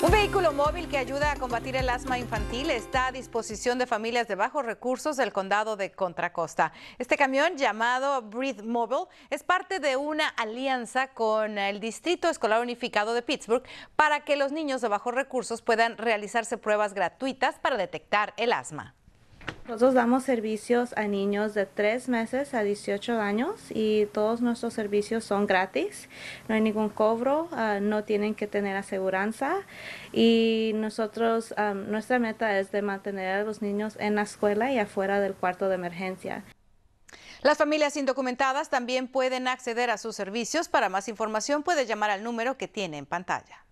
Un vehículo móvil que ayuda a combatir el asma infantil está a disposición de familias de bajos recursos del condado de Contra Costa. Este camión llamado Breathe Mobile es parte de una alianza con el Distrito Escolar Unificado de Pittsburgh para que los niños de bajos recursos puedan realizarse pruebas gratuitas para detectar el asma. Nosotros damos servicios a niños de 3 meses a 18 años y todos nuestros servicios son gratis. No hay ningún cobro, ah, no tienen que tener aseguranza y nosotros, nuestra meta es de mantener a los niños en la escuela y afuera del cuarto de emergencia. Las familias indocumentadas también pueden acceder a sus servicios. Para más información puede llamar al número que tiene en pantalla.